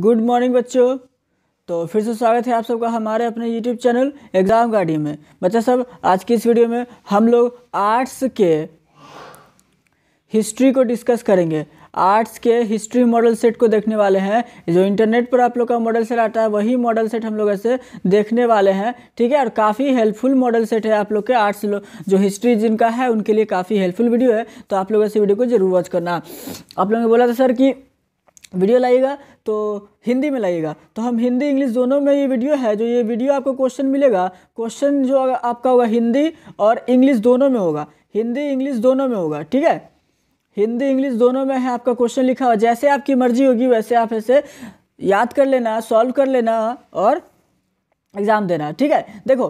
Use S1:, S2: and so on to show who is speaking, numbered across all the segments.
S1: Good morning बच्चों तो फिर से स्वागत है आप सबका हमारे अपने यूट्यूब चैनल एग्ज़ाम गाड़ी में बच्चा सब आज की इस वीडियो में हम लोग आर्ट्स के हिस्ट्री को डिस्कस करेंगे आर्ट्स के हिस्ट्री मॉडल सेट को देखने वाले हैं जो इंटरनेट पर आप लोग का मॉडल सेट आता है वही मॉडल सेट हम लोग ऐसे देखने वाले हैं ठीक है और काफ़ी हेल्पफुल मॉडल सेट है आप लोग के आर्ट्स लो, जो हिस्ट्री जिनका है उनके लिए काफ़ी हेल्पफुल वीडियो है तो आप लोग ऐसे वीडियो को जरूर वॉच करना आप लोगों ने बोला था सर कि वीडियो लाइएगा तो हिंदी में लाइएगा तो हम हिंदी इंग्लिश दोनों में ये वीडियो है जो ये वीडियो आपको क्वेश्चन मिलेगा क्वेश्चन जो आपका होगा हिंदी और इंग्लिश दोनों में होगा हिंदी इंग्लिश दोनों में होगा ठीक है हिंदी इंग्लिश दोनों में है आपका क्वेश्चन लिखा हुआ जैसे आपकी मर्जी होगी वैसे आप ऐसे याद कर लेना सॉल्व कर लेना और एग्ज़ाम देना ठीक है देखो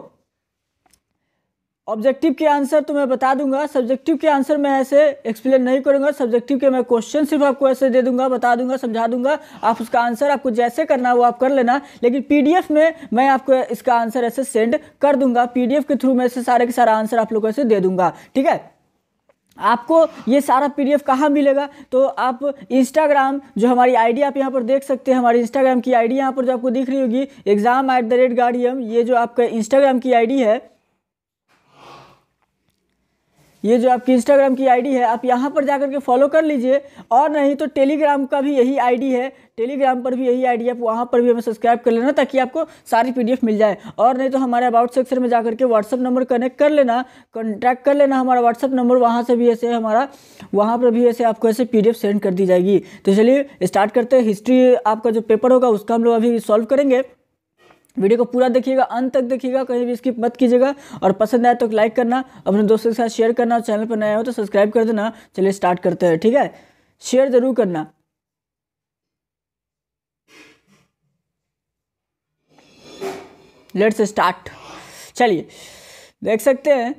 S1: ऑब्जेक्टिव के आंसर तो मैं बता दूंगा सब्जेक्टिव के आंसर मैं ऐसे एक्सप्लेन नहीं करूंगा सब्जेक्टिव के मैं क्वेश्चन सिर्फ आपको ऐसे दे दूंगा बता दूंगा समझा दूंगा आप उसका आंसर आपको जैसे करना है वो आप कर लेना लेकिन पीडीएफ में मैं आपको इसका आंसर ऐसे सेंड कर दूंगा पीडीएफ के थ्रू मैं ऐसे सारे के सारा आंसर आप लोगों ऐसे दे दूंगा ठीक है आपको ये सारा पीडीएफ कहाँ मिलेगा तो आप इंस्टाग्राम जो हमारी आईडी आप यहाँ पर देख सकते हैं हमारी इंस्टाग्राम की आईडी यहाँ पर जो आपको दिख रही होगी एग्जाम एट द रेट गार्डियम ये जो आपका इंस्टाग्राम की आईडी है ये जो आपकी इंस्टाग्राम की आईडी है आप यहाँ पर जाकर के फॉलो कर लीजिए और नहीं तो टेलीग्राम का भी यही आईडी है टेलीग्राम पर भी यही आईडी आप वहाँ पर भी हमें सब्सक्राइब कर लेना ताकि आपको सारी पीडीएफ मिल जाए और नहीं तो हमारे अबाउट सेक्शन में जाकर के व्हाट्सअप नंबर कनेक्ट कर लेना कॉन्टैक्ट कर लेना हमारा व्हाट्सअप नंबर वहाँ से भी ऐसे हमारा वहाँ पर भी ऐसे आपको ऐसे पी सेंड कर दी जाएगी तो चलिए स्टार्ट करते हैं हिस्ट्री आपका जो पेपर होगा उसका हम लोग अभी सॉल्व करेंगे वीडियो को पूरा देखिएगा अंत तक देखिएगा कहीं भी स्किप मत कीजिएगा और पसंद आए तो लाइक करना अपने दोस्तों के साथ शेयर करना और चैनल पर नया हो तो सब्सक्राइब कर देना चलिए स्टार्ट करते हैं ठीक है शेयर ज़रूर करना लेट्स स्टार्ट चलिए देख सकते हैं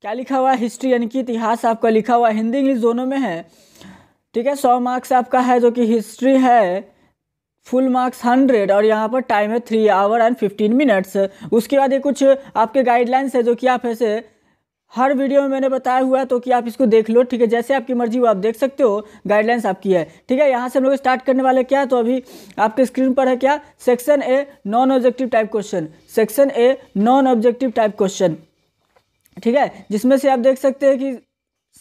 S1: क्या लिखा हुआ हिस्ट्री यानी कि इतिहास आपका लिखा हुआ हिंदी इंग्लिश दोनों में है ठीक है सौ मार्क्स आपका है जो कि हिस्ट्री है फुल मार्क्स हंड्रेड और यहाँ पर टाइम है three hour and fifteen minutes उसके बाद ये कुछ आपके गाइडलाइंस है जो कि आप ऐसे हर वीडियो में मैंने बताया हुआ है तो कि आप इसको देख लो ठीक है जैसे आपकी मर्जी हो आप देख सकते हो गाइडलाइंस आपकी है ठीक है यहाँ से हम लोग स्टार्ट करने वाले क्या तो अभी आपके स्क्रीन पर है क्या section A non objective type question section A non objective type question ठीक है जिसमें से आप देख सकते हैं कि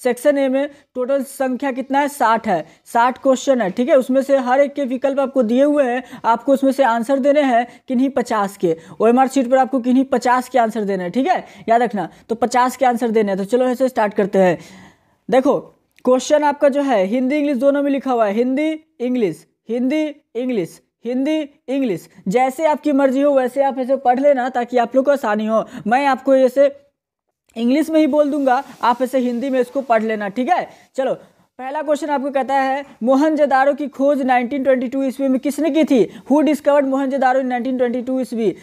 S1: सेक्शन ए में टोटल संख्या कितना है साठ है साठ क्वेश्चन है ठीक है उसमें से हर एक के विकल्प आपको दिए हुए हैं आपको उसमें से आंसर देने हैं किन्हीं पचास के ओ एम शीट पर आपको किन्हीं पचास के आंसर देने हैं ठीक है याद रखना तो पचास के आंसर देने हैं तो चलो ऐसे स्टार्ट करते हैं देखो क्वेश्चन आपका जो है हिंदी इंग्लिश दोनों में लिखा हुआ है Hindi English Hindi English Hindi English जैसे आपकी मर्जी हो वैसे आप ऐसे पढ़ लेना ताकि आप लोग को आसानी हो मैं आपको ऐसे इंग्लिश में ही बोल दूंगा आप ऐसे हिंदी में इसको पढ़ लेना ठीक है चलो पहला क्वेश्चन आपको कहता है मोहनजोदारो की खोज 1922 ईस्वी में किसने की थी हु डिस्कवर्ड मोहनजोदारो इन 1922 ईस्वी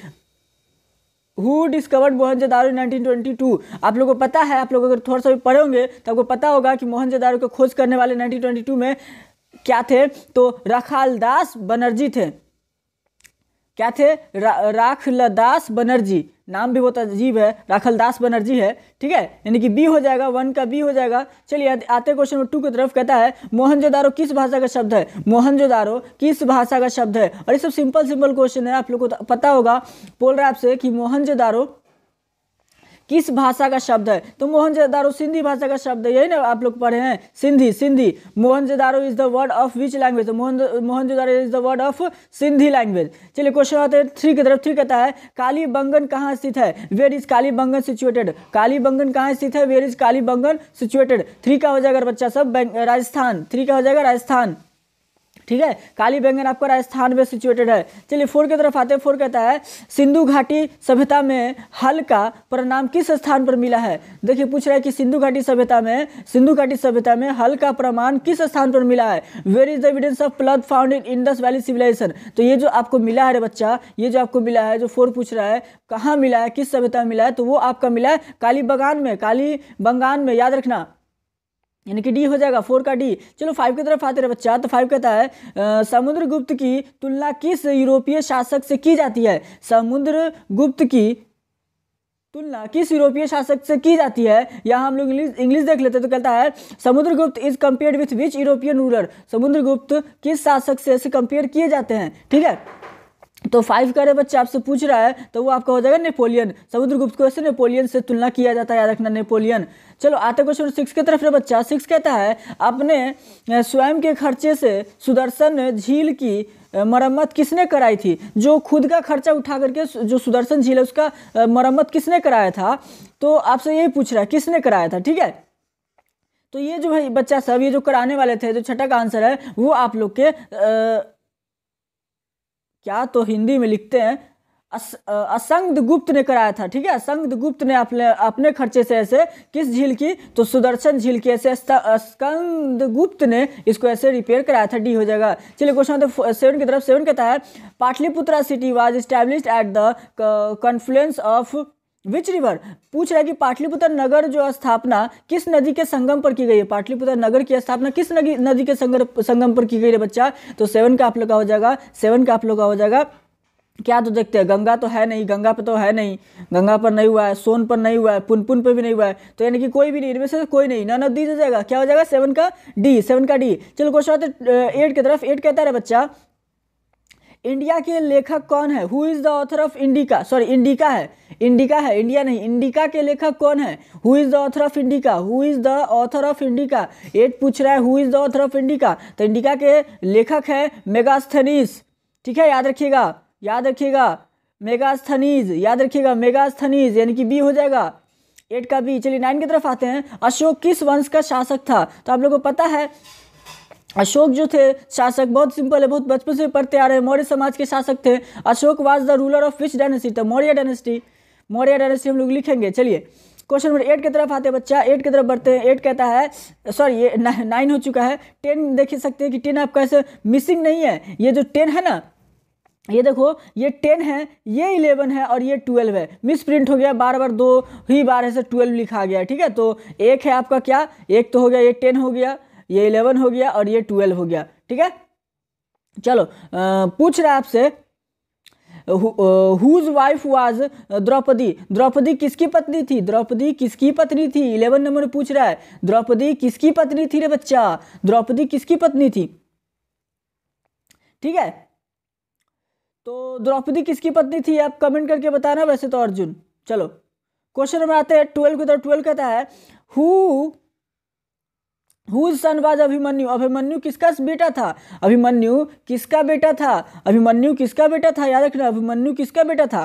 S1: हु डिस्कवर्ड मोहनजोदारो इन 1922 आप लोगों को पता है आप लोग अगर थोड़ा सा भी पढ़े होंगे तो आपको पता होगा कि मोहनजोदारो को खोज करने वाले 1922 में क्या थे तो रखाल दास बनर्जी थे क्या थे रा, राखलदास बनर्जी नाम भी बहुत अजीब है राखल दास बनर्जी है ठीक है यानी कि बी हो जाएगा वन का बी हो जाएगा चलिए आते क्वेश्चन नंबर टू की तरफ कहता है मोहनजोदारो किस भाषा का शब्द है मोहनजोदारो किस भाषा का शब्द है और ये सब सिंपल सिंपल क्वेश्चन है आप लोग को पता होगा बोल रहा है आपसे कि मोहनजोदारो किस भाषा का शब्द है तो मोहनजोदारो सिंधी भाषा का शब्द है यही ना आप लोग पढ़े हैं सिंधी सिंधी जेदारो is the word of which language तो Mohenjodaro is the word of Sindhi language चलिए क्वेश्चन आते हैं थ्री की तरफ थ्री कहता है काली बंगन कहाँ स्थित है where is Kalibangan situated Kalibangan कहाँ स्थित है where is Kalibangan situated three का हो जाएगा बच्चा सब राजस्थान थ्री का हो जाएगा राजस्थान ठीक है काली बैंगन आपका राजस्थान में सिचुएटेड है चलिए फोर की तरफ आते हैं फोर कहता है सिंधु घाटी सभ्यता में हल का परिणाम किस स्थान पर मिला है देखिए पूछ रहा है कि सिंधु घाटी सभ्यता में सिंधु घाटी सभ्यता में हल का प्रमाण किस स्थान पर मिला है where is the evidence of plough found in Indus valley civilisation तो ये जो आपको मिला है बच्चा ये जो आपको मिला है जो फोर पूछ रहा है कहाँ मिला है किस सभ्यता में मिला है तो वो आपका मिला है काली बगान में काली बंगान में याद रखना यानी कि डी हो जाएगा फोर का डी चलो फाइव की तरफ आते रहे बच्चा तो फाइव कहता है समुद्रगुप्त की तुलना किस यूरोपीय शासक से की जाती है समुद्रगुप्त की तुलना किस यूरोपीय शासक से की जाती है यहाँ हम लोग इंग्लिश इंग्लिश देख लेते तो कहता है Samudragupta is compare with which European ruler Samudragupta किस शासक से ऐसे कंपेयर किए जाते हैं ठीक है तो फाइव का अगर बच्चा आपसे पूछ रहा है तो वो आपका हो जाएगा नेपोलियन समुद्रगुप्त को ऐसे नेपोलियन से तुलना किया जाता है याद रखना नेपोलियन चलो आते क्वेश्चन सिक्स की तरफ बच्चा सिक्स कहता है अपने स्वयं के खर्चे से सुदर्शन झील की मरम्मत किसने कराई थी जो खुद का खर्चा उठा करके जो सुदर्शन झील है उसका मरम्मत किसने कराया था तो आपसे यही पूछ रहा है किसने कराया था ठीक है तो ये जो है बच्चा सब ये जो कराने वाले थे जो छठा का आंसर है वो आप लोग के आ, क्या तो हिंदी में लिखते हैं अस, असंग गुप्त ने कराया था ठीक है असंग गुप्त ने अपने अपने खर्चे से ऐसे किस झील की तो सुदर्शन झील की ऐसे अस्कंद गुप्त ने इसको ऐसे रिपेयर कराया था डी हो जाएगा चलिए क्वेश्चन सेवन की तरफ सेवन कहता है Pataliputra city was established at the confluence of which river पूछ रहा है कि पाटलिपुत्र नगर जो स्थापना किस नदी के संगम पर की गई है पाटलिपुत्र नगर की स्थापना किस नदी नदी के संगर, संगम पर की गई है बच्चा तो सेवन का आप लोग का हो जाएगा सेवन का आप लोग का हो जाएगा क्या तो देखते हैं गंगा तो है नहीं गंगा पर तो है नहीं गंगा पर नहीं हुआ है सोन पर नहीं हुआ है पुनपुन पर भी नहीं हुआ है तो यानी कि कोई भी नहीं इनमें से कोई नहीं नन ऑफ हो जाएगा क्या हो जाएगा सेवन का डी सेवन का डी चलो क्वेश्चन आते एट की तरफ एट कहता है बच्चा इंडिया के लेखक कौन है who is the author of Indica sorry Indica है इंडिका है इंडिया नहीं इंडिका के लेखक कौन है who is the author of Indica who is the author of Indica eight पूछ रहा है who is the author of Indica तो इंडिका के लेखक है मेगास्थनीस ठीक है याद रखिएगा याद रखिएगा मेगास्थनीज याद रखिएगा मेगास्थनीज यानी कि बी हो जाएगा एट का बी चलिए नाइन की तरफ आते हैं अशोक किस वंश का शासक था तो आप लोगों को पता है अशोक जो थे शासक बहुत सिंपल है बहुत बचपन से पढ़ते आ रहे हैं मौर्य समाज के शासक थे Ashoka was the ruler of which dynasty तो मौर्य डायनेस्टी मौर्य डायनेस्टी हम लोग लिखेंगे चलिए क्वेश्चन नंबर एट की तरफ आते हैं बच्चा एट की तरफ बढ़ते हैं एट कहता है सॉरी ये नाइन हो चुका है टेन देख सकते हैं कि टेन आपका ऐसे मिसिंग नहीं है ये जो टेन है ना ये देखो ये टेन है ये इलेवन है और ये ट्वेल्व है मिस प्रिंट हो गया बार बार दो ही बार ऐसे ट्वेल्व लिखा गया ठीक है तो एक है आपका क्या एक तो हो गया ये टेन हो गया ये इलेवन हो गया और ये ट्वेल्व हो गया ठीक है चलो पूछ रहा है आपसे whose wife was Draupadi Draupadi किसकी पत्नी थी द्रौपदी किसकी पत्नी थी इलेवन नंबर पूछ रहा है द्रौपदी किसकी पत्नी थी रे बच्चा द्रौपदी किसकी पत्नी थी ठीक है तो द्रौपदी किसकी पत्नी थी आप कमेंट करके बताना वैसे तो अर्जुन चलो क्वेश्चन नंबर आते हैं ट्वेल्व को तो ट्वेल्व कहता है who whose son was Abhimanyu Abhimanyu किसका बेटा था अभिमन्यु किसका बेटा था अभिमन्यु किसका बेटा था याद रखना अभिमन्यु किसका बेटा था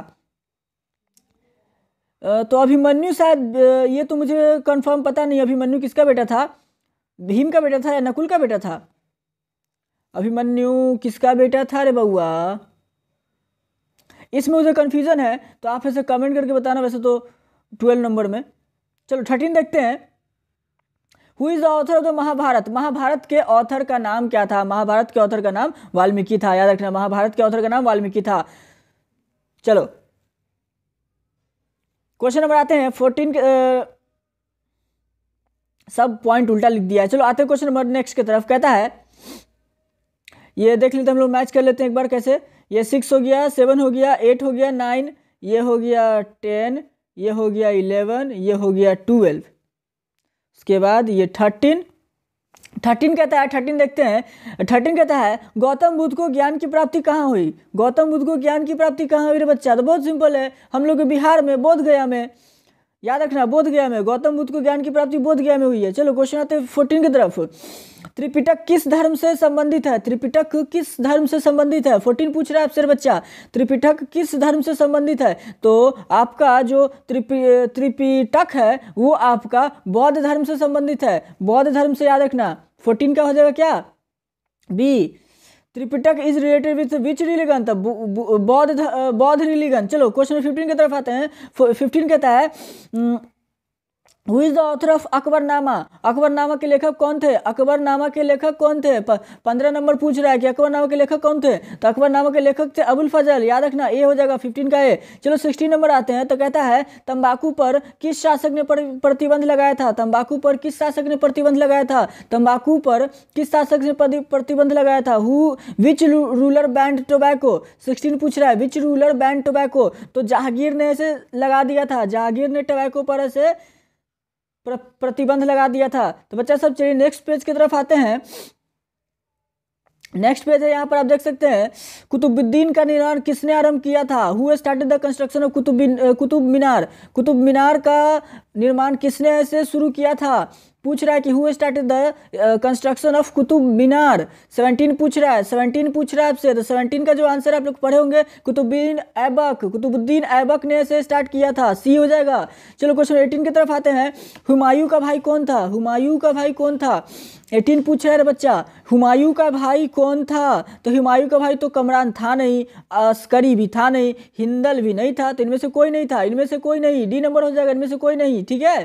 S1: तो अभिमन्यु शायद ये तो मुझे कंफर्म पता नहीं अभिमन्यु किसका बेटा था भीम का बेटा था या नकुल का बेटा था अभिमन्यु किसका बेटा था रे बउआ इसमें मुझे कन्फ्यूज़न है तो आप ऐसे कमेंट करके बताना वैसे तो ट्वेल्व नंबर में चलो थर्टीन देखते हैं who is the author of the Mahabharata Mahabharata के ऑथर का नाम क्या था महाभारत के ऑथर का नाम वाल्मीकि था याद रखना महाभारत के ऑथर का नाम वाल्मीकि था चलो क्वेश्चन नंबर आते हैं फोर्टीन सब पॉइंट उल्टा लिख दिया है चलो आते हैं क्वेश्चन नंबर नेक्स्ट की तरफ कहता है ये देख लेते हैं हम लोग मैच कर लेते हैं एक बार कैसे ये सिक्स हो गया सेवन हो गया एट हो गया नाइन ये हो गया टेन ये हो गया इलेवन ये हो गया ट्वेल्व उसके बाद ये थर्टीन थर्टीन कहता है थर्टीन देखते हैं थर्टीन कहता है गौतम बुद्ध को ज्ञान की प्राप्ति कहाँ हुई गौतम बुद्ध को ज्ञान की प्राप्ति कहाँ हुई रे बच्चा तो बहुत सिंपल है हम लोग के बिहार में बोध गया में याद रखना बोध गया में गौतम बुद्ध को ज्ञान की प्राप्ति बोध गया में हुई है चलो क्वेश्चन आते हैं फोर्टीन की तरफ त्रिपिटक किस धर्म से संबंधित है त्रिपिटक किस धर्म से संबंधित है फोर्टीन पूछ रहा है आपसे बच्चा त्रिपिटक किस धर्म से संबंधित है तो आपका जो त्रिपि त्रिपिटक है वो आपका बौद्ध धर्म से संबंधित है बौद्ध धर्म से याद रखना फोर्टीन का हो जाएगा क्या B Tripitaka is related with which religion तब बौद्ध बौद्ध रिलीगन चलो क्वेश्चन फिफ्टीन की तरफ आते हैं फिफ्टीन कहता है who is the author of Akbarnama Akbarnama के लेखक कौन थे अकबरनामा के लेखक कौन थे पंद्रह नंबर पूछ रहा है कि अकबरनामा के लेखक कौन थे तो अकबरनामा के लेखक थे अबुल फजल याद रखना ये हो जाएगा फिफ्टीन का ए चलो सिक्सटीन नंबर आते हैं तो कहता है तंबाकू पर किस शासक ने प्रतिबंध लगाया था तंबाकू पर किस शासक ने प्रतिबंध लगाया था तंबाकू पर किस शासक ने प्रतिबंध लगाया था who which ruler banned tobacco sixteen पूछ रहा है विच रूलर बैंड टोबैको तो जहांगीर ने इसे लगा दिया था जहांगीर ने टोबैको पर ऐसे प्र, प्रतिबंध लगा दिया था तो बच्चा सब चलिए नेक्स्ट पेज की तरफ आते हैं नेक्स्ट पेज है यहाँ पर आप देख सकते हैं कुतुबुद्दीन का निर्माण किसने आरंभ किया था who started the construction of Qutub Qutub Minar Qutub Minar का निर्माण किसने ऐसे शुरू किया था पूछ रहा है कि who started the construction of Qutub Minar seventeen पूछ रहा है सेवनटीन पूछ रहा है आपसे तो सेवनटीन का जो आंसर आप लोग पढ़े होंगे कुतुबीन ऐबक कुतुबुद्दीन ऐबक ने ऐसे स्टार्ट किया था सी हो जाएगा चलो क्वेश्चन एटीन की तरफ आते हैं हुमायूं का भाई कौन था हुमायूं का भाई कौन था एटीन पूछ रहा है बच्चा हुमायूं का भाई कौन था तो हुमायूं का भाई तो कमरान था नहीं अस्करी भी था नहीं हिंदल भी नहीं था तो इनमें से कोई नहीं था इनमें से कोई नहीं डी नंबर हो जाएगा इनमें से कोई नहीं ठीक है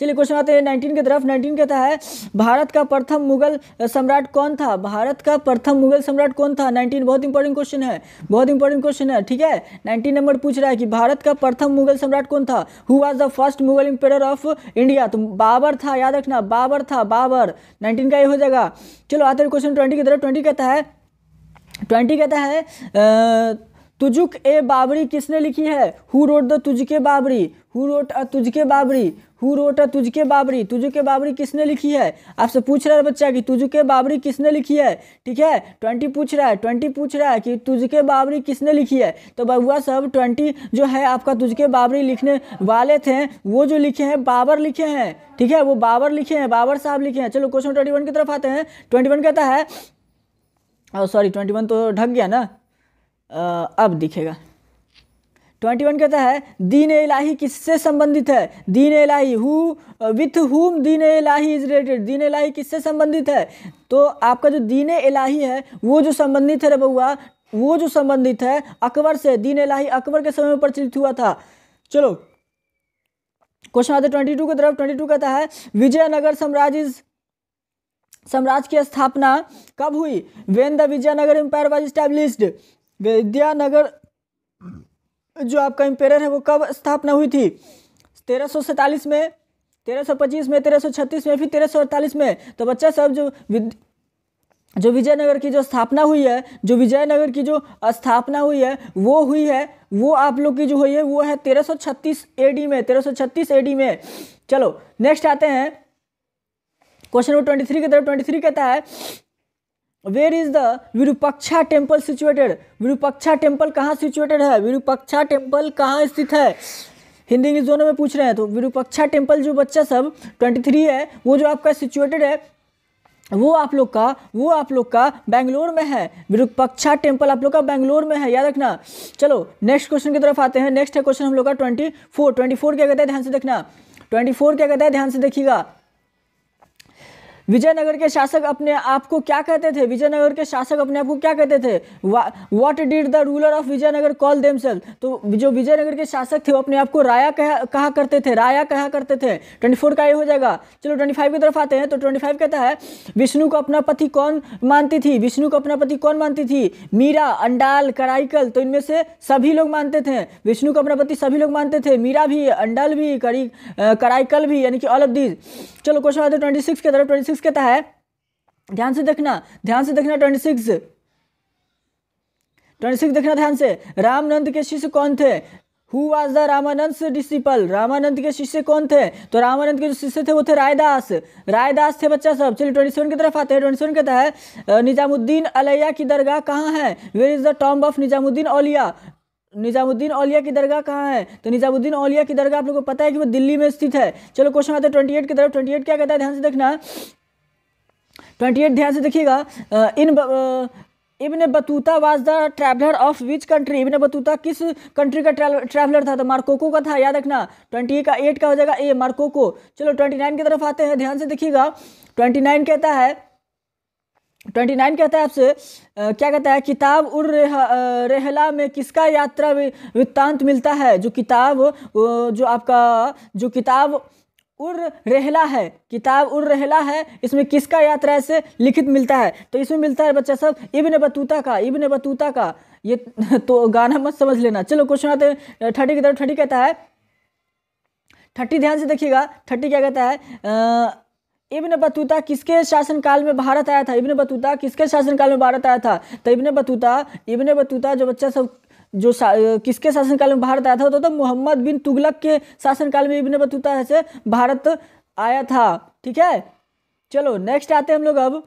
S1: चलिए क्वेश्चन आते हैं नाइनटीन की तरफ नाइनटीन कहता है भारत का प्रथम मुगल सम्राट कौन था भारत का प्रथम मुगल सम्राट कौन था नाइनटीन बहुत इंपॉर्टेंट क्वेश्चन है बहुत इंपॉर्टेंट क्वेश्चन है ठीक है नाइनटीन नंबर पूछ रहा है कि भारत का प्रथम मुगल सम्राट कौन था who was the first Mughal emperor of India तो बाबर था याद रखना बाबर था बाबर नाइनटीन का ये हो जाएगा चलो आते हैं क्वेश्चन ट्वेंटी की तरफ ट्वेंटी कहता है ट्वेंटी कहता है तुजुक ए बाबरी किसने लिखी है who wrote the Tuzuk e Baburi who wrote a Tuzuk Baburi who wrote a Tuzuk Baburi Tuzuk Baburi किसने लिखी है आपसे पूछ रहा है बच्चा कि तुझके बाबरी किसने लिखी है ठीक है ट्वेंटी पूछ रहा है ट्वेंटी पूछ रहा है कि तुझके बाबरी किसने लिखी है तो बबुआ सब ट्वेंटी जो है आपका तुझके बाबरी लिखने वाले थे वो जो लिखे हैं बाबर लिखे हैं ठीक है वो बाबर लिखे हैं बाबर साहब लिखे हैं चलो क्वेश्चन ट्वेंटी वन की तरफ आते हैं ट्वेंटी वन कहता है सॉरी ट्वेंटी वन तो ढक गया ना अब दिखेगा ट्वेंटी वन कहता है दीन इलाही किससे संबंधित है दीन इलाही हु विथ हुम दीन इलाही इज रिलेटेड दीन इलाही किससे संबंधित है तो आपका जो दीन इलाही है वो जो संबंधित है रबुआ वो जो संबंधित है अकबर से दीन इलाही अकबर के समय में प्रचलित हुआ था चलो क्वेश्चन आते ट्वेंटी टू की तरफ ट्वेंटी टू कहता है विजयनगर साम्राज्य साम्राज्य की स्थापना कब हुई when the Vijayanagar empire was established Vidyanagar जो आपका एम्पेयर है वो कब स्थापना हुई थी तेरह में 1325 में 1336 में फिर तेरह में तो बच्चा सब जो जो विजयनगर की जो स्थापना हुई है जो विजयनगर की जो स्थापना हुई है वो हुई है वो आप लोग की जो हुई है वो है 1336 एडी में 1336 एडी में चलो नेक्स्ट आते हैं क्वेश्चन नंबर 23 की तरफ 23 कहता है where is the Virupaksha temple situated Virupaksha temple कहाँ सिचुएटेड है विरूपक्षा टेम्पल कहाँ स्थित है हिंदी इंग्लिश दोनों में पूछ रहे हैं तो विरूपक्षा टेम्पल जो बच्चा सब ट्वेंटी थ्री है वो जो आपका सिचुएटेड है वो आप लोग का वो आप लोग का बैंगलोर में है विरूपक्षा टेम्पल आप लोग का बैंगलोर में है याद रखना चलो नेक्स्ट क्वेश्चन की तरफ आते हैं नेक्स्ट है क्वेश्चन हम लोग का ट्वेंटी फोर ट्वेंटी फोर क्या कहता है ध्यान से देखना ट्वेंटी फोर क्या कहता है ध्यान से देखिएगा विजयनगर के शासक अपने आप को क्या कहते थे विजयनगर के शासक अपने आप को क्या कहते थे what did the ruler of Vijayanagar call them तो जो विजयनगर के शासक थे वो अपने आप को राया कह, कहा करते थे राया कहा करते थे ट्वेंटी का ये हो जाएगा चलो ट्वेंटी की तरफ आते हैं तो ट्वेंटी कहता है विष्णु को अपना पति कौन मानती थी विष्णु को अपना पति कौन मानती थी मीरा अंडाल कराइकल तो इनमें से सभी लोग मानते थे विष्णु को अपना पति सभी लोग मानते थे मीरा भी अंडाल भी कराईकल कराइकल भी यानी कि ऑल ऑफ दीज चलो क्वेश्चन आते हैं ट्वेंटी के तरफ ट्वेंटी सिक्स कहता है ध्यान से देखना ध्यान से देखना ट्वेंटी सिक्स ट्वेंटी सिक्स देखना ध्यान से रामनंद के शिष्य कौन थे who was the Ramanand disciple Ramanand के शिष्य कौन थे तो रामानंद के जो शिष्य थे वो थे रायदास रायदास थे बच्चा सब चलिए ट्वेंटी सेवन की तरफ आते हैं ट्वेंटी सेवन कहता है निजामुद्दीन अलिया की दरगाह कहाँ है where is the tomb of Nizamuddin Auliya Nizamuddin Auliya की दरगाह कहाँ है तो निजामुद्दीन औलिया की दरगाह आप लोगों को पता है कि वो दिल्ली में स्थित है चलो क्वेश्चन आते हैं ट्वेंटी एट की तरफ ट्वेंटी एट क्या कहता है ध्यान से देखना ट्वेंटी एट ध्यान से देखिएगा in Ibn Battuta was the traveller of which country Ibn Battuta किस कंट्री का ट्रैवलर था तो मार्कोको का था याद रखना ट्वेंटी का एट का हो जाएगा ए मार्कोको चलो ट्वेंटी नाइन की तरफ आते हैं ध्यान से देखिएगा ट्वेंटी नाइन कहता है ट्वेंटी नाइन कहता है आपसे क्या कहता है किताब उर रेहला में किसका यात्रा वृत्तांत मिलता है जो किताब जो आपका जो किताब उड़ रहला है किताब उड़ रहला है इसमें किसका यात्रा से लिखित मिलता है तो इसमें मिलता है बच्चा सब इब्न बतूता का इब्न बतूता का ये तो गाना मत समझ लेना चलो क्वेश्चन आते थर्टी की तरफ थर्टी कहता है थर्टी ध्यान से देखिएगा थर्टी क्या कहता है इब्न बतूता किसके शासनकाल में भारत आया था इब्न बतूता किसके शासनकाल में भारत आया था तो इब्न बतूता इब्न बतूता जो बच्चा सब जो किसके शासनकाल में भारत आया था तो, तो मोहम्मद बिन तुगलक के शासनकाल में इबन बतूता से भारत आया था ठीक है चलो नेक्स्ट आते हैं हम लोग अब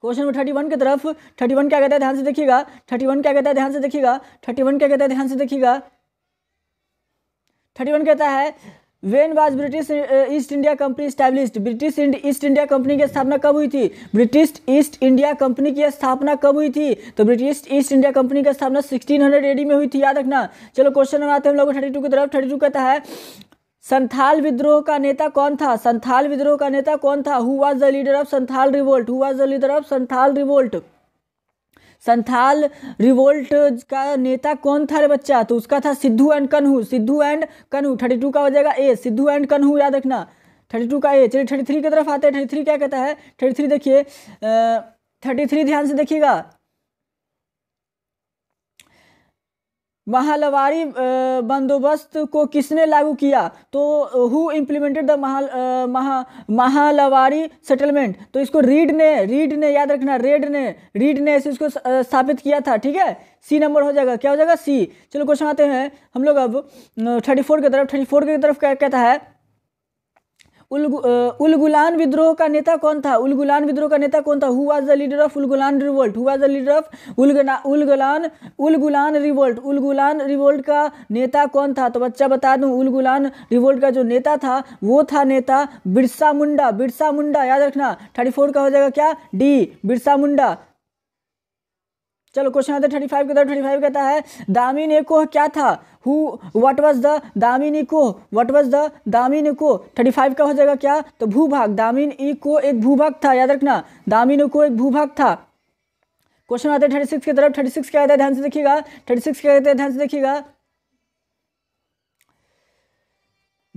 S1: क्वेश्चन नंबर थर्टी वन की तरफ थर्टी वन क्या कहता है ध्यान से देखिएगा थर्टी वन क्या कहता है ध्यान से देखिएगा थर्टी वन क्या कहता है ध्यान से देखिएगा थर्टी वन कहता है when was British East India company established British East India company की स्थापना कब हुई थी ब्रिटिश ईस्ट इंडिया कंपनी की स्थापना कब हुई थी तो ब्रिटिश ईस्ट इंडिया कंपनी की स्थापना 1600 हंड्रेड एडी में हुई थी याद रखना चलो क्वेश्चन नंबर आते हैं हम लोग थर्टी टू की तरफ थर्टी टू कहता है संथाल विद्रोह का नेता कौन था संथाल विद्रोह का नेता कौन था who the leader of Santhal revolt who the leader of Santhal revolt Santhal revolt का नेता कौन था रे बच्चा तो उसका था Sidhu and Kanhu Sidhu and Kanhu thirty two का हो जाएगा ए सिद्धू एंड कन्हू याद रखना थर्टी टू का ए चलिए थर्टी थ्री की तरफ आते हैं थर्टी थ्री क्या कहता है थर्टी थ्री देखिए थर्टी थ्री ध्यान से देखिएगा महालवारी बंदोबस्त को किसने लागू किया तो हु इम्प्लीमेंटेड द महा महालवारी सेटलमेंट तो इसको रीड ने रीड ने याद रखना रेड ने रीड ने इसको स्थापित किया था ठीक है सी नंबर हो जाएगा क्या हो जाएगा सी चलो क्वेश्चन आते हैं हम लोग अब थर्टी फोर की तरफ थर्टी फोर की तरफ क्या कहता है उलगुलान विद्रोह का नेता कौन था उलगुलान विद्रोह का नेता कौन था who was the leader of Ulgulan revolt who was the leader of Ulgulan Ulgulan Ulgulan revolt Ulgulan revolt का नेता कौन था तो बच्चा बता दूं उलगुलान रिवोल्ट का जो नेता था वो था नेता बिरसा मुंडा बिरसा मुंडा याद रखना थर्टी फोर का हो जाएगा क्या डी बिरसा मुंडा चलो क्वेश्चन आता है थर्टी फाइव के है तो थर्टी फाइव कहता है दामिन एकोह क्या था who what was the Damin ikoh what was the Damin ikoh thirty five का हो जाएगा क्या तो भूभाग दामिन इको एक भूभाग था याद रखना दामिन इको एक भूभाग था क्वेश्चन आते थर्टी सिक्स की तरफ थर्टी सिक्स क्या ध्यान से देखिएगा थर्टी सिक्स क्या कहते हैं ध्यान से देखिएगा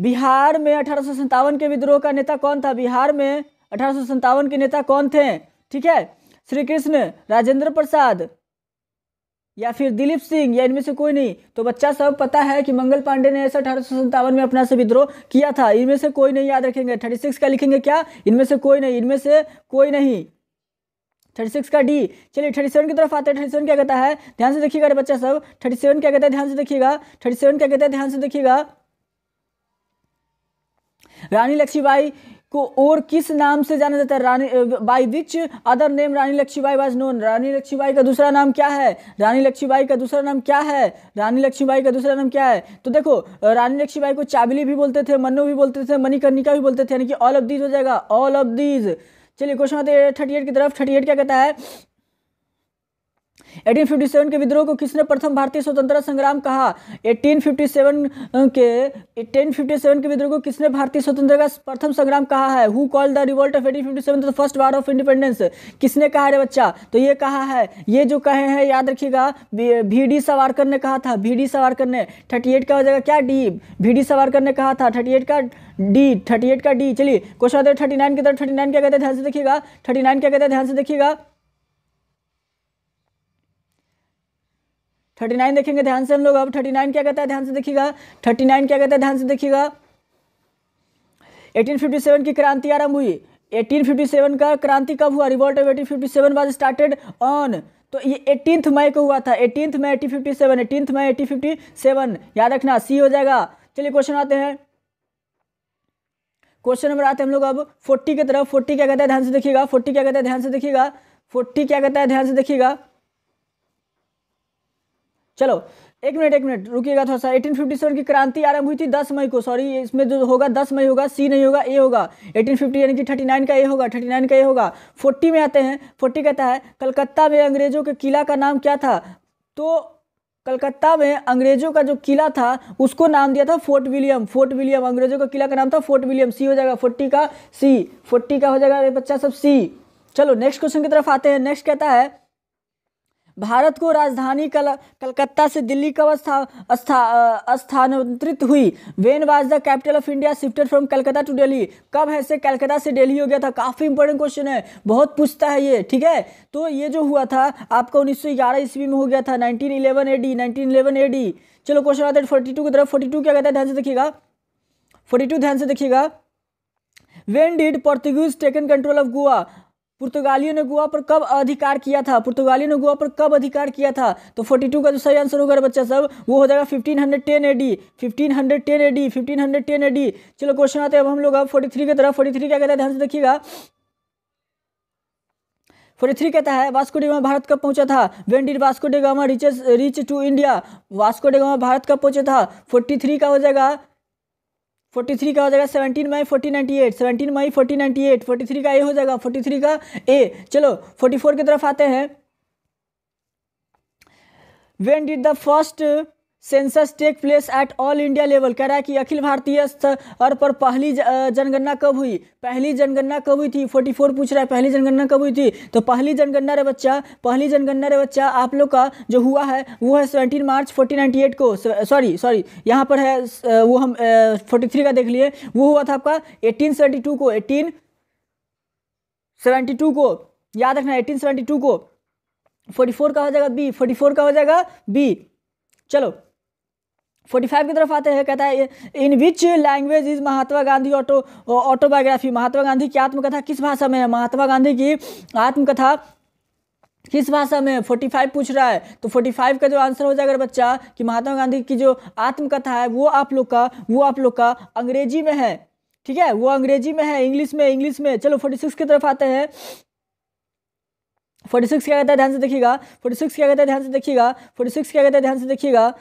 S1: बिहार में अठारह के विद्रोह का नेता कौन था बिहार में अठारह के नेता कौन थे ठीक है श्री कृष्ण राजेंद्र प्रसाद या फिर दिलीप सिंह या इनमें से कोई नहीं तो बच्चा सब पता है कि मंगल पांडे ने ऐसा अठारह में अपना से विद्रोह किया था इनमें से कोई नहीं याद रखेंगे थर्टी सिक्स का लिखेंगे क्या इनमें से कोई नहीं इनमें से कोई नहीं थर्टी सिक्स का डी चलिए थर्टी सेवन की तरफ आते हैं थर्टी सेवन क्या कहता है ध्यान से देखिएगा बच्चा सब थर्टी सेवन क्या कहता है ध्यान से देखिएगा थर्टी सेवन क्या कहता है ध्यान से देखिएगा रानी लक्ष्मीबाई को और किस नाम से जाना जाता है Rani by which other name Rani Lakshmibai was known Rani Lakshmibai का दूसरा नाम क्या है रानी लक्ष्मीबाई का दूसरा नाम क्या है रानी लक्ष्मीबाई का दूसरा नाम क्या है तो देखो रानी लक्ष्मीबाई को चाबली भी बोलते थे मन्नू भी बोलते थे मणिकर्णिका भी बोलते थे यानी कि ऑल ऑफ दीज हो जाएगा ऑल ऑफ दीज चलिए क्वेश्चन आते थर्टी एट की तरफ थर्टी एट क्या कहता है 1857 के विद्रोह को किसने प्रथम भारतीय स्वतंत्रता संग्राम कहा 1857 के 1857 के विद्रोह को किसने भारतीय स्वतंत्रता का प्रथम संग्राम कहा है who call the revolt of seven the first war of independence किसने कहा है बच्चा तो ये कहा है ये जो कहे हैं याद रखिएगा भी डी सवारकर ने कहा था भी डी सवारकर ने थर्टी एट का हो जाएगा क्या डी भी डी सवारकर ने कहा था थर्टी एट का डी थर्टी एट का डी चलिए क्वेश्चन आता थर्टी नाइन की तरफ थर्टी नाइन क्या कहते हैं ध्यान से देखिएगा थर्टी नाइन क्या कहते हैं ध्यान से देखिएगा थर्टी नाइन देखेंगे ध्यान से हम लोग अब थर्टी नाइन क्या कहता है ध्यान से देखिएगा थर्टी नाइन क्या कहता है ध्यान से देखिएगा एटीन फिफ्टी सेवन की क्रांति आरंभ हुई एटीन फिफ्टी सेवन का क्रांति कब हुआ revolt of eighteen fifty seven was started on तो ये एटीनथ मई को हुआ था एटीनथ मई एटीन फिफ्टी सेवन एटीनथ मई एटीन फिफ्टी सेवन याद रखना सी हो जाएगा चलिए क्वेश्चन आते हैं क्वेश्चन नंबर आते हैं हम लोग अब फोर्टी की तरफ फोर्टी क्या कहता है ध्यान से देखिएगा फोर्टी क्या कहता है ध्यान से देखिएगा फोर्टी क्या कहता है ध्यान से देखिएगा चलो एक मिनट एक मिनट रुकिएगा थोड़ा सा 1857 की क्रांति आरंभ हुई थी 10 मई को सॉरी इसमें जो होगा 10 मई होगा सी नहीं होगा ए होगा 1850 यानी कि 39 का ए होगा 39 का ए होगा 40 में आते हैं 40 कहता है कलकत्ता में अंग्रेजों के किला का नाम क्या था तो कलकत्ता में अंग्रेजों का जो किला था उसको नाम दिया था फोर्ट विलियम फोर्ट विलियम अंग्रेजों का किला का नाम था फोर्ट विलियम सी हो जाएगा फोर्टी का सी फोर्टी का हो जाएगा बच्चा सब सी चलो नेक्स्ट क्वेश्चन की तरफ आते हैं नेक्स्ट कहता है भारत को राजधानी कल कलकत्ता से दिल्ली कब स्था स्थानांतरित हुई when was the capital of India shifted from Calcutta to Delhi कब ऐसे कलकत्ता से दिल्ली हो गया था काफ़ी इंपॉर्टेंट क्वेश्चन है बहुत पूछता है ये ठीक है तो ये जो हुआ था आपका उन्नीस सौ ईस्वी में हो गया था nineteen eleven AD nineteen eleven AD चलो क्वेश्चन आता है फोर्टी टू की तरफ फोर्टी क्या कहता है ध्यान से देखिएगा फोर्टी टू ध्यान से देखिएगा when did Portuguese taken control of Goa पुर्तगालियों ने गोवा पर कब अधिकार किया था पुर्तगालियों ने गोवा पर कब अधिकार किया था तो 42 का जो सही आंसर होगा बच्चा सब वो हो जाएगा 1510 hundred ten AD fifteen hundred ten AD fifteen hundred ten AD चलो क्वेश्चन आते हैं अब हम लोग अब 43 की तरफ 43 क्या कहता है ध्यान से देखिएगा फोर्टी थ्री कहता है वास्को डेगा भारत कब पहुंचा था when did Vasco da Gama reach to India Vasco da Gama Bharat कब पहुंचा था फोर्टी थ्री का हो जाएगा फोर्टी थ्री का हो जाएगा seventeen May forty ninety eight seventeen May forty ninety eight forty three का ए हो जाएगा फोर्टी थ्री का ए चलो फोर्टी फोर की तरफ आते हैं when did the first census take place at all India level कह रहा है कि अखिल भारतीय स्तर पर पहली जनगणना कब हुई पहली जनगणना कब हुई थी 44 पूछ रहा है पहली जनगणना कब हुई थी तो पहली जनगणना रे बच्चा पहली जनगणना रे बच्चा आप लोग का जो हुआ है वो है सेवेंटीन मार्च फोर्टीन को सॉरी सॉरी यहाँ पर है वो हम फोर्टी का देख लिए वो हुआ था आपका एटीन को एटीन को याद रखना एटीन को फोर्टी का हो जाएगा बी फोर्टी का हो जाएगा बी चलो फोर्टी फाइव की तरफ आते हैं कहता है in which language is Mahatma Gandhi auto autobiography Mahatma Gandhi की आत्मकथा किस भाषा में है महात्मा गांधी की आत्मकथा किस भाषा में फोर्टी फाइव पूछ रहा है तो फोर्टी फाइव का जो आंसर हो जाएगा बच्चा कि महात्मा गांधी की जो आत्मकथा है वो आप लोग का वो आप लोग का अंग्रेजी में है ठीक है वो अंग्रेजी में है इंग्लिश में इंग्लिश में चलो फोर्टी सिक्स की तरफ आते हैं फोर्टी सिक्स क्या कहता है ध्यान से देखिएगा फोर्टी सिक्स क्या कहता है ध्यान से देखिएगा फोर्टी सिक्स क्या कहता है ध्यान से देखिएगा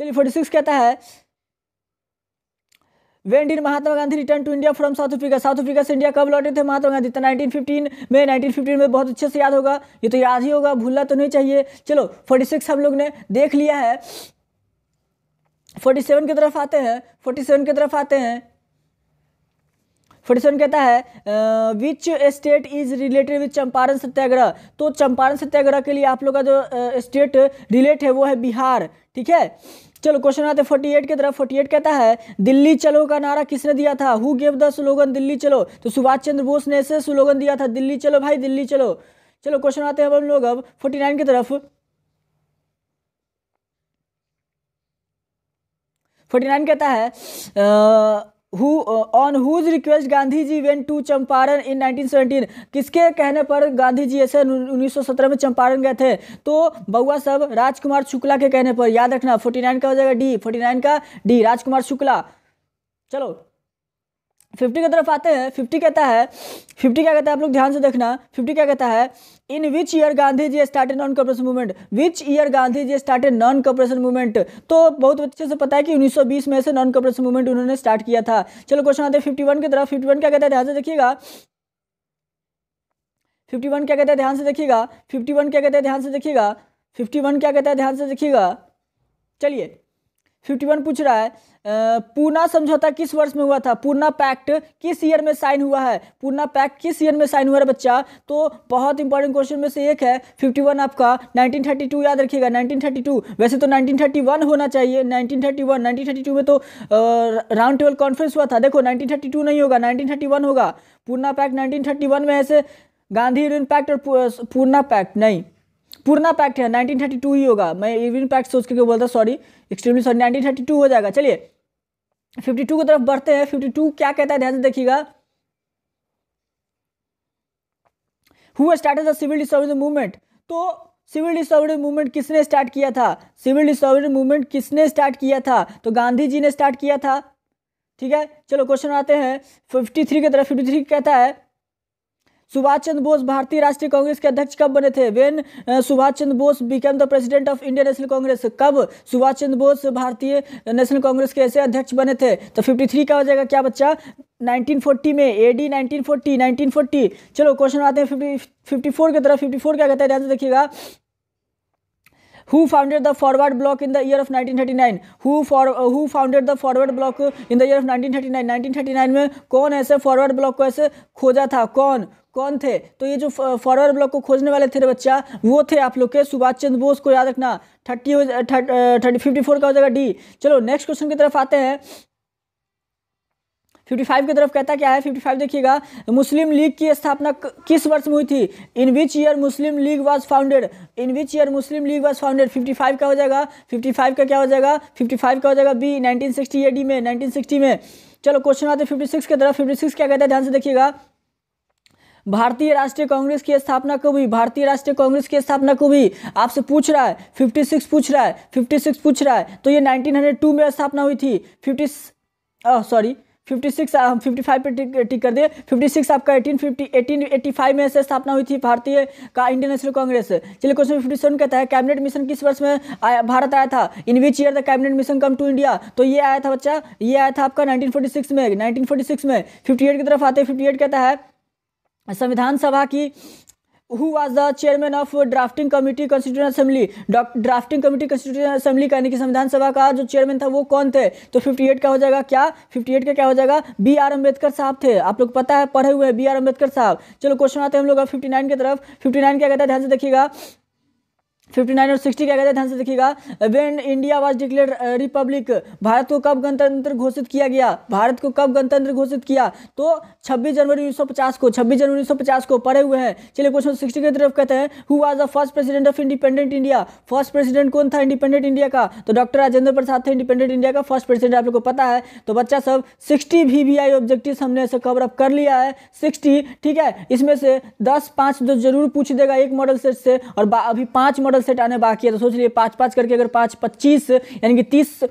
S1: चलिए फोर्टी सिक्स कहता है when did Mahatma Gandhi return to India from South Africa South Africa से इंडिया कब लौटे थे महात्मा गांधी तो 1915 में 1915 में बहुत अच्छे से याद होगा ये तो याद ही होगा भूलना तो नहीं चाहिए चलो 46 हम लोग ने देख लिया है 47 की तरफ आते हैं 47 की तरफ आते हैं फोर्टी कहता है which state is related with Champaran Satyagraha तो चंपारण सत्याग्रह के लिए आप लोग का जो स्टेट रिलेट है वो है बिहार ठीक है चलो क्वेश्चन आते फोर्टी एट की तरफ फोर्टी एट कहता है दिल्ली चलो का नारा किसने दिया था who gave the slogan Delhi चलो तो सुभाष चंद्र बोस ने ऐसे स्लोगन दिया था दिल्ली चलो भाई दिल्ली चलो चलो क्वेश्चन आते हैं हम लोग अब फोर्टी नाइन की तरफ फोर्टी नाइन कहता है ah, who on whose request Gandhi ji went to Champaran in 1917 किसके कहने पर गांधी जी ऐसे 1917 में चंपारण गए थे तो बउआ सब राजकुमार शुक्ला के कहने पर याद रखना 49 का हो जाएगा डी 49 का डी राजकुमार शुक्ला चलो फिफ्टी की तरफ आते हैं फिफ्टी कहता है फिफ्टी क्या कहता है आप लोग ध्यान से देखना फिफ्टी क्या कहता है in which year Gandhi ji started non cooperation movement which year Gandhi ji started non cooperation movement तो बहुत अच्छे से पता है कि 1920 में से नॉन कॉपरेशन मूवमेंट उन्होंने स्टार्ट किया था चलो क्वेश्चन आते फिफ्टी वन की तरफ 51 क्या कहता है ध्यान से देखिएगा 51 क्या कहता है ध्यान से देखिएगा 51 क्या कहता है ध्यान से देखिएगा 51 क्या कहता है ध्यान से देखिएगा चलिए फिफ्टी वन पूछ रहा है पूना समझौता किस वर्ष में हुआ था पूना पैक्ट किस ईयर में साइन हुआ है पूना पैक्ट किस ईयर में साइन हुआ है बच्चा तो बहुत इंपॉर्टेंट क्वेश्चन में से एक है फिफ्टी वन आपका नाइनटीन थर्टी टू याद रखिएगा नाइनटीन थर्टी टू वैसे तो नाइनटीन थर्टी वन होना चाहिए nineteen nineteen thirty one thirty two में तो राउंड टेबल कॉन्फ्रेंस हुआ था देखो नाइनटीन थर्टी टू नहीं होगा नाइनटीन थर्टी वन होगा Poona pact nineteen thirty one में ऐसे गांधी पैक्ट और पूना पैक्ट नहीं पूर्णा पैक्ट है 1932 ही होगा मैं इविन पैक्ट सोच के क्यों बोलता सॉरी एक्सट्रीमली सॉरी 1932 हो जाएगा चलिए 52 की तरफ बढ़ते हैं 52 क्या कहता है ध्यान से देखिएगा who start the civil disorder movement तो सिविल डिसऑर्डर मूवमेंट किसने स्टार्ट किया था सिविल डिसऑर्डर मूवमेंट किसने स्टार्ट किया था तो गांधी जी ने स्टार्ट किया था ठीक है चलो क्वेश्चन आते हैं 53 की तरफ 53 कहता है सुभाष चंद्र बोस भारतीय राष्ट्रीय कांग्रेस के अध्यक्ष कब बने थे when uh, Subhash Chandra Bose become the president of Indian National Congress कब सुभाष चंद्र बोस भारतीय नेशनल कांग्रेस के ऐसे अध्यक्ष बने थे तो 53 का हो जाएगा क्या बच्चा 1940 में एडी 1940 1940 चलो क्वेश्चन आते हैं 50 54 की तरफ 54 क्या कहता है ध्यान से देखिएगा Who founded the forward block in the year of 1939? Who for uh, who founded the forward block in the year of 1939? 1939 में कौन ऐसे forward block को ऐसे खोजा था कौन कौन थे तो ये जो फॉरवर्ड uh, ब्लॉक को खोजने वाले थे बच्चा वो थे आप लोग के सुभाष चंद्र बोस को याद रखना थर्टी थर्टी फिफ्टी फोर का हो जाएगा डी चलो नेक्स्ट क्वेश्चन की तरफ आते हैं 55 की तरफ कहता क्या है 55 देखिएगा मुस्लिम लीग की स्थापना किस वर्ष में हुई थी in which year Muslim League was founded in which year Muslim League was founded 55 का हो जाएगा 55 का क्या हो जाएगा 55 का हो जाएगा बी 1960 एडी में 1960 में चलो क्वेश्चन आते फिफ्टी सिक्स की तरफ फिफ्टी सिक्स क्या कहता है ध्यान से देखिएगा भारतीय राष्ट्रीय कांग्रेस की स्थापना कब हुई भारतीय राष्ट्रीय कांग्रेस की स्थापना कब हुई आपसे पूछ रहा है 56 पूछ रहा है 56 पूछ रहा है तो ये 1902 में स्थापना हुई थी fifty sorry fifty six fifty five पर टिक टिक कर दिए फिफ्टी सिक्स आपका eighteen fifty eighteen eighty five में से स्थापना हुई थी भारतीय का इंडियन नेशनल कांग्रेस चलिए क्वेश्चन फिफ्टी सेवन कहता है कैबिनेट मिशन किस वर्ष में आया, भारत आया था in which year the cabinet mission come to India तो ये आया था बच्चा ये आया था आपका नाइनटीन फोर्टी सिक्स में नाइनटीन फोर्टी सिक्स में फिफ्टी एट की तरफ आते हैं फिफ्टी एट कहता है संविधान सभा की who was the chairman of drafting committee constitution assembly drafting committee constitution assembly यानी कि संविधान सभा का जो चेयरमैन था वो कौन थे तो 58 का हो जाएगा क्या 58 का क्या हो जाएगा बी आर अम्बेडकर साहब थे आप लोग पता है पढ़े हुए हैं बी आर अम्बेडकर साहब चलो क्वेश्चन आते हैं हम लोग अब 59 की तरफ 59 क्या कहता है ध्यान से देखिएगा फिफ्टी नाइन और सिक्सटी क्या कहते हैं ध्यान से देखिएगा when India was declare republic Bharat को कब गणतंत्र घोषित किया गया भारत को कब गणतंत्र घोषित किया तो 26 जनवरी 1950 को 26 जनवरी 1950 को पड़े हुए हैं चलिए क्वेश्चन सिक्सटी की तरफ कहते हैं who was the first president of independent India first president कौन था इंडिपेंडेंट इंडिया का तो डॉक्टर राजेंद्र प्रसाद थे इंडिपेंडेंट इंडिया का फर्स्ट प्रेसिडेंट आप लोग को पता है तो बच्चा सब sixty V V I objective हमने ऐसे अप कर लिया है सिक्सटी ठीक है इसमें से दस पाँच जो तो जरूर पूछ देगा एक मॉडल सेट से और अभी पाँच मॉडल टोटल सेट आने बाकी है तो सोच लीजिए पाँच पाँच करके अगर पाँच पच्चीस यानी कि तीस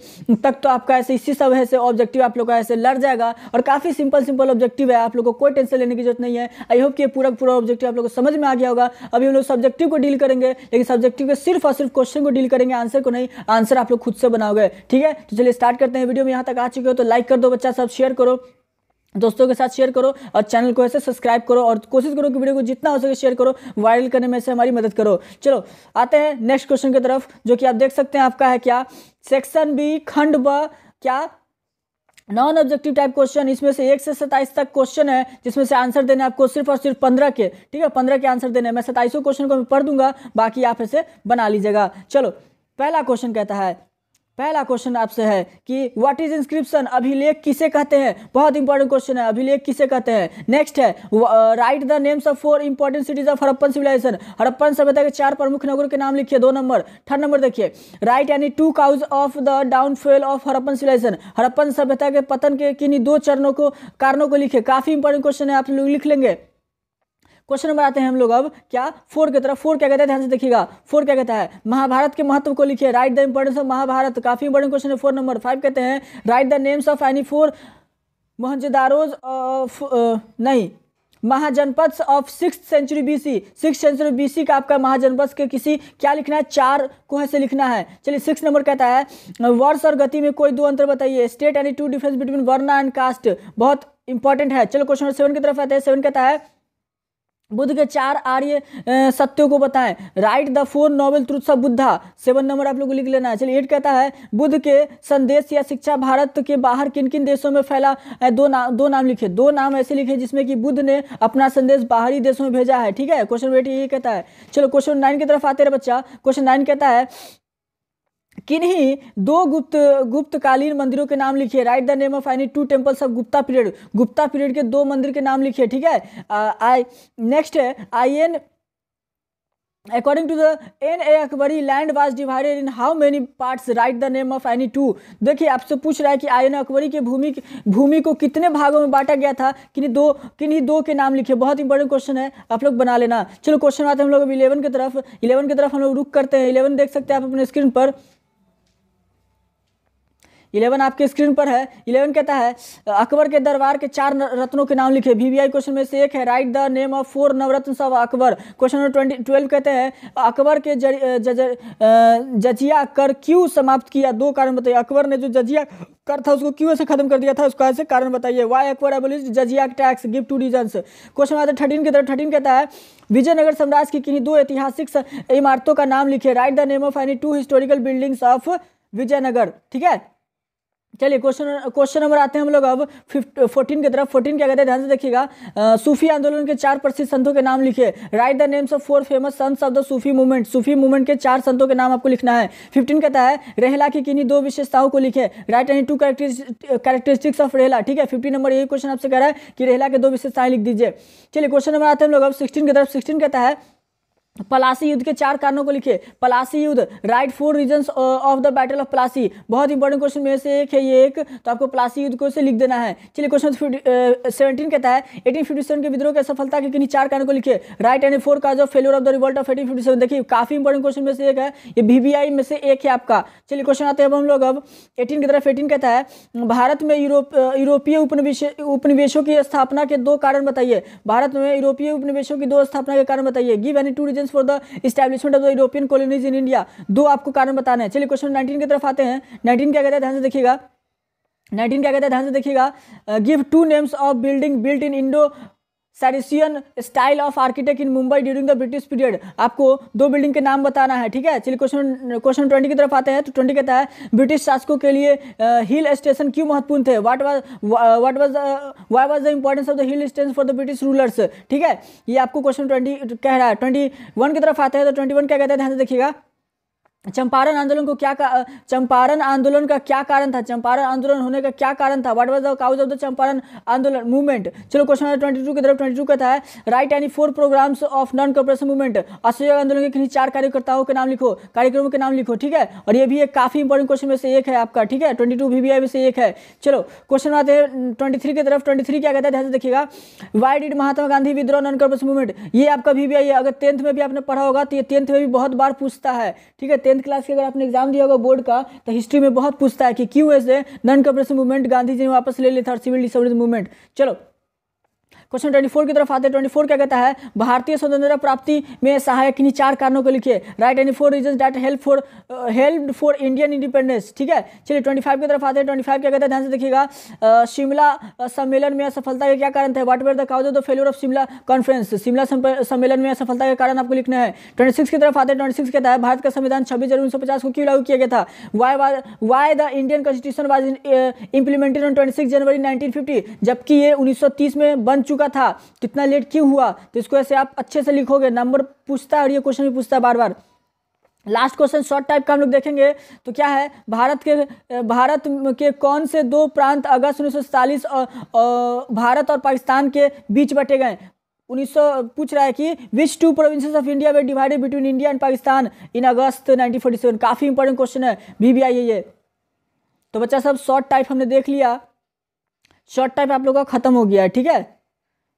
S1: तक तो आपका ऐसे इसी सब ऐसे ऑब्जेक्टिव आप लोग का ऐसे लड़ जाएगा और काफ़ी सिंपल सिंपल ऑब्जेक्टिव है आप लोग को कोई टेंशन लेने की जरूरत नहीं है आई होप कि पूरा पूरा ऑब्जेक्टिव आप लोग को समझ में आ गया होगा अभी हम लोग सब्जेक्टिव को डील करेंगे लेकिन सब्जेक्टिव के सिर्फ और सिर्फ क्वेश्चन को डील करेंगे आंसर को नहीं आंसर आप लोग खुद से बनाओगे ठीक है तो चलिए स्टार्ट करते हैं वीडियो में यहाँ तक आ चुके हो तो लाइक कर दो बच्चा सब शेयर करो दोस्तों के साथ शेयर करो और चैनल को ऐसे सब्सक्राइब करो और कोशिश करो कि वीडियो को जितना हो सके शेयर करो वायरल करने में से हमारी मदद करो चलो आते हैं नेक्स्ट क्वेश्चन की तरफ जो कि आप देख सकते हैं आपका है क्या सेक्शन बी खंड ब क्या नॉन ऑब्जेक्टिव टाइप क्वेश्चन इसमें से एक से सत्ताईस तक क्वेश्चन है जिसमें से आंसर देने आपको सिर्फ और सिर्फ पंद्रह के ठीक है पंद्रह के आंसर देने मैं सत्ताईसों क्वेश्चन को मैं पढ़ दूंगा बाकी आप ऐसे बना लीजिएगा चलो पहला क्वेश्चन कहता है पहला क्वेश्चन आपसे है कि व्हाट इज इंस्क्रिप्शन अभिलेख किसे कहते हैं बहुत इंपॉर्टेंट क्वेश्चन है अभिलेख किसे कहते हैं नेक्स्ट है write the names of four important cities of Harappan civilization Harappan सभ्यता के चार प्रमुख नगरों के नाम लिखिए दो नंबर थर्ड नंबर देखिए राइट यानी two cause of the downfall of Harappan civilization Harappan सभ्यता के पतन के किन्हीं दो चरणों को कारणों को लिखे काफी इंपॉर्टेंट क्वेश्चन है आप लोग लिख लेंगे क्वेश्चन नंबर आते हैं हम लोग अब क्या फोर की तरफ फोर क्या कहता है ध्यान से देखिएगा फोर क्या कहता है महाभारत के महत्व को लिखिए write the importance of Mahabharata काफी इंपॉर्टेंट क्वेश्चन है फोर नंबर फाइव कहते हैं write the names of any four मोहनजेदारोज ऑफ नहीं Mahajanapada of six century BC six century BC का आपका महाजनपद के किसी क्या लिखना है चार को ऐसे लिखना है चलिए सिक्स नंबर कहता है वर्ष और गति में कोई दो अंतर बताइए स्टेट यानी two difference between varna and caste बहुत इंपॉर्टेंट है चलो क्वेश्चन नंबर सेवन की तरफ आते हैं सेवन कहता है बुद्ध के चार आर्य सत्यों को बताएं write the four noble truths of Buddha seven नंबर आप लोग को लिख लेना है चलिए एट कहता है बुद्ध के संदेश या शिक्षा भारत के बाहर किन किन देशों में फैला दो नाम दो नाम लिखे दो नाम ऐसे लिखे जिसमें कि बुद्ध ने अपना संदेश बाहरी देशों में भेजा है ठीक है क्वेश्चन वेट ये कहता है चलो क्वेश्चन नाइन की तरफ आते रहे बच्चा क्वेश्चन नाइन कहता है किन्हीं दो गुप्त गुप्तकालीन मंदिरों के नाम लिखिए write the name of any two temples of Gupta period Gupta period के दो मंदिर के नाम लिखिए ठीक है आई uh, नेक्स्ट है Ain According to the Ain i Akbari land was divided in how many parts write the name of any two देखिए आपसे पूछ रहा है कि आई एन अकबरी के भूमि भूमि को कितने भागों में बांटा गया था किन्हीं दो किन्हीं दो के नाम लिखे बहुत इंपॉर्टेंट क्वेश्चन है आप लोग बना लेना चलो क्वेश्चन आते हैं हम लोग अब इलेवन की तरफ इलेवन की तरफ हम लोग रुक करते हैं इलेवन देख सकते हैं आप अपने स्क्रीन पर इलेवन आपके स्क्रीन पर है इलेवन कहता है अकबर के दरबार के चार रत्नों के नाम लिखे वी क्वेश्चन में से एक है write the name of four navratna सब Akbar question number twenty twelve कहते हैं अकबर के जजिया कर क्यों समाप्त किया दो कारण बताइए अकबर ने जो जजिया कर था उसको क्यों ऐसे खत्म कर दिया था उसका ऐसे कारण बताइए why Akbar abolish jizya tax give two reasons question number thirteen की तरफ थर्टीन कहता है विजयनगर साम्राज्य की किन्हीं दो ऐतिहासिक इमारतों का नाम लिखे write the name of any two historical buildings of Vijayanagar ठीक है चलिए क्वेश्चन क्वेश्चन नंबर आते हैं हम लोग अब फिफ्ट फोर्टीन की तरफ फोर्टीन क्या कहते हैं ध्यान से देखिएगा सूफी आंदोलन के चार प्रसिद्ध संतों के नाम लिखे write the names of four famous sons of the Sufi movement Sufi movement के चार संतों के नाम आपको लिखना है फिफ्टीन कहता है रेहला की किन्हीं दो विशेषताओं को लिखे write any two characteristics of Rehla ठीक है फिफ्टीन नंबर यही क्वेश्चन आपसे कह रहा है कि रेहला के दो विशेषताएं लिख दीजिए चलिए क्वेश्चन नंबर आते हैं हम लोग अब सिक्सटीन की तरफ सिक्सटीन कहता है पलासी युद्ध के चार कारणों को लिखिए पलासी युद्ध write four reason of the battle of Plassey बहुत इंपॉर्टेंट क्वेश्चन में से एक है ये एक तो आपको प्लासी युद्ध को से लिख देना है चलिए क्वेश्चन सेवेंटीन uh, कहता है एटीन फिफ्टी सेवन के विद्रोह के सफलता के किन्हीं चार कारणों को लिखिए write and four cause of failure of the revolt of eighteen fifty seven देखिए काफी इंपॉर्टेंट क्वेश्चन में से एक है ये वीवीआई में से एक है आपका चलिए क्वेश्चन आते हैं हम लोग अब एटीन की तरफ एटीन कहता है भारत में यूरोप uh, यूरोपीय उपनिवेश उपनिवेशों की स्थापना के दो कारण बताइए भारत में यूरोपीय उपनिवेशों की दो स्थापना के कारण बताइए give any two reason for the establishment of the European colonies in India दो आपको कारण बताना है चलिए क्वेश्चन नाइनटीन की तरफ आते हैं नाइनटीन क्या कहते हैं ध्यान से देखिएगा नाइनटीन क्या कहता है ध्यान से देखिएगा give two names of building built in Indo Saracenic style of architect in Mumbai during the British period आपको दो बिल्डिंग के नाम बताना है ठीक है चलिए क्वेश्चन क्वेश्चन ट्वेंटी की तरफ आते हैं तो ट्वेंटी कहता है ब्रिटिश शासकों के लिए हिल uh, स्टेशन क्यों महत्वपूर्ण थे what was what was why was the importance of the hill station for the British rulers ठीक है ये आपको क्वेश्चन ट्वेंटी कह रहा है ट्वेंटी वन की तरफ आते हैं तो ट्वेंटी वन क्या कहता है ध्यान से देखिएगा चंपारण आंदोलन को क्या चंपारण आंदोलन का क्या कारण था चंपारण आंदोलन होने का क्या कारण था what was the cause of the Champaran आंदोलन मूवमेंट चलो क्वेश्चन नंबर ट्वेंटी टू की तरफ ट्वेंटी टू का था write any four programs of non cooperation movement असहयोग आंदोलन के किन्हीं चार कार्यकर्ताओं के नाम लिखो कार्यक्रमों के नाम लिखो ठीक है और ये भी एक काफी इंपॉर्टेंट क्वेश्चन में से एक है आपका ठीक है ट्वेंटी टू में से एक है चलो क्वेश्चन आते हैं ट्वेंटी थ्री की तरफ ट्वेंटी थ्री क्या कहता है ध्यान से देखिएगा वाई डिड महात्मा गांधी विद्रोह नॉन कॉपरेशन मूवमेंट ये आपका वी है अगर टेंथ में भी आपने पढ़ा होगा तो ये टेंथ में भी बहुत बार पूछता है ठीक है टेंथ क्लास के अगर आपने एग्जाम दिया होगा बोर्ड का तो हिस्ट्री में बहुत पूछता है कि क्यों ऐसे non cooperation movement Gandhi ji ने वापस ले लिया था और सिविल डिसऑर्डर मूवमेंट चलो क्वेश्चन ट्वेंटी फोर की तरफ आते हैं ट्वेंटी फोर क्या कहता है भारतीय स्वतंत्रता प्राप्ति में सहायक किन्हीं चार कारणों को लिखिए write twenty four reason that help for help for Indian independence ठीक है चलिए ट्वेंटी फाइव की तरफ आते हैं ट्वेंटी फाइव क्या कहता है ध्यान से देखिएगा uh, शिमला uh, सम्मेलन में असफलता के क्या कारण थे what were the cause of the of Shimla conference Shimla सम्मेलन में असफलता के कारण आपको लिखना है ट्वेंटी सिक्स की तरफ आते हैं ट्वेंटी सिक्स कहता है भारत का संविधान छब्बीस जनवरी उन्नीस को क्यों लागू किया गया था why why the Indian constitution was implemented on twenty January nineteen जबकि ये उन्नीस में बन चुका चुका था कितना लेट क्यों हुआ तो इसको ऐसे आप अच्छे से लिखोगे नंबर पूछता है और ये क्वेश्चन भी पूछता है बार बार लास्ट क्वेश्चन शॉर्ट टाइप का हम लोग देखेंगे तो क्या है भारत के भारत के कौन से दो प्रांत अगस्त उन्नीस और, भारत और पाकिस्तान के बीच बटे गए 1900 पूछ रहा है कि which two provinces of India were divided between India and Pakistan in August 1947 काफ़ी इंपॉर्टेंट क्वेश्चन है भी भी आई ये तो बच्चा सब शॉर्ट टाइप हमने देख लिया शॉर्ट टाइप आप लोगों का खत्म हो गया है ठीक है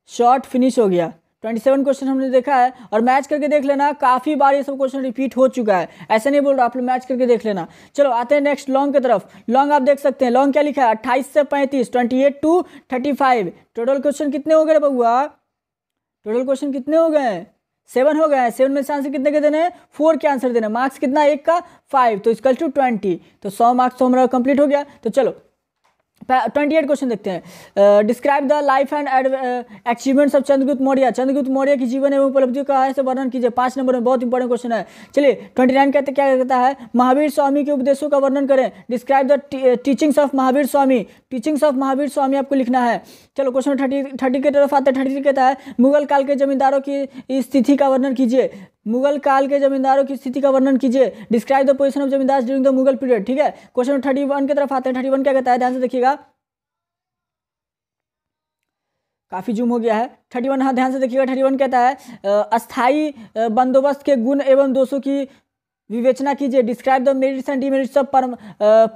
S1: शॉर्ट फिनिश हो गया 27 क्वेश्चन हमने देखा है और मैच करके देख लेना काफ़ी बार ये सब क्वेश्चन रिपीट हो चुका है ऐसे नहीं बोल रहा आप लोग मैच करके देख लेना चलो आते हैं नेक्स्ट लॉन्ग की तरफ लॉन्ग आप देख सकते हैं लॉन्ग क्या लिखा है 28 से 35 28 टू 35 टोटल क्वेश्चन कितने हो गए बबुआ टोटल क्वेश्चन कितने हो गए सेवन हो गए हैं सेवन में से आंसर कितने के देने हैं फोर के आंसर देने मार्क्स कितना एक का फाइव तो इसकल टू ट्वेंटी तो सौ मार्क्स तो हमारा कंप्लीट हो गया तो चलो ट्वेंटी एट क्वेश्चन देखते हैं describe the life and achievements of Chandragupta Maurya Chandragupta Maurya की जीवन एवं उपलब्धियों का ऐसे वर्णन कीजिए पाँच नंबर में बहुत इंपॉर्टेंट क्वेश्चन है चलिए ट्वेंटी नाइन कहते क्या कहता है महावीर स्वामी के उपदेशों का वर्णन करें describe the teachings of Mahavir Swami teachings of Mahavir Swami आपको लिखना है चलो क्वेश्चन थर्टी थर्टी की तरफ आते थर्टी कहता है मुगल काल के जमींदारों की स्थिति का वर्णन कीजिए मुगल काल के जमींदारों की स्थिति का वर्णन कीजिए describe the position of zamindar during the Mughal period ठीक है क्वेश्चन थर्टी वन की तरफ आते हैं थर्टी वन क्या कहता है ध्यान से देखिएगा काफ़ी जूम हो गया है थर्टी वन हाँ ध्यान से देखिएगा थर्टी वन कहता है अस्थाई बंदोबस्त के गुण एवं दोषों की विवेचना कीजिए describe the merits and demerits of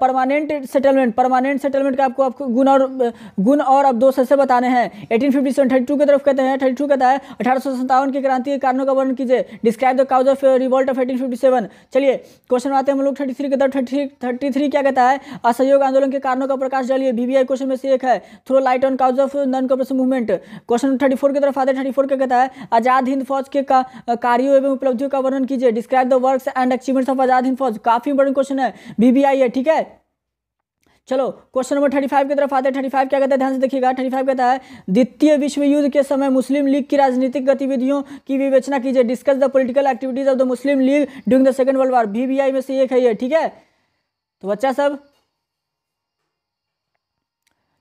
S1: permanent settlement permanent settlement का आपको आपको गुण और uh, गुण और अब दो सबसे बताने हैं eighteen fifty seven thirty two की तरफ कहते हैं थर्टी टू कहता है अठारह सौ सत्तावन की क्रांति के कारणों का वर्णन कीजिए describe the cause of revolt of eighteen fifty seven चलिए क्वेश्चन आते हैं हम लोग थर्टी थ्री की तरफ थर्टी थर्टी थ्री क्या कहता है असहयोग आंदोलन के कारणों का प्रकाश डालिए वी क्वेश्चन में से एक है throw light on cause of non cooperation movement question thirty four की तरफ आते हैं थर्टी फोर क्या कहता है आजाद हिंद फौज के कार्यों एवं उपलब्धियों का वर्णन कीजिए describe the work and achievements of Azad Hind Fauj काफी इंपॉर्टेंट क्वेश्चन है बीबीआई है ठीक है चलो क्वेश्चन नंबर थर्टी फाइव की तरफ आते हैं थर्टी फाइव क्या कहता है ध्यान से देखिएगा थर्टी फाइव कहता है द्वितीय विश्व युद्ध के समय मुस्लिम लीग की राजनीतिक गतिविधियों की विवेचना कीजिए discuss the political activities of the Muslim League during the second world war बीबीआई में से एक है ठीक है तो बच्चा सब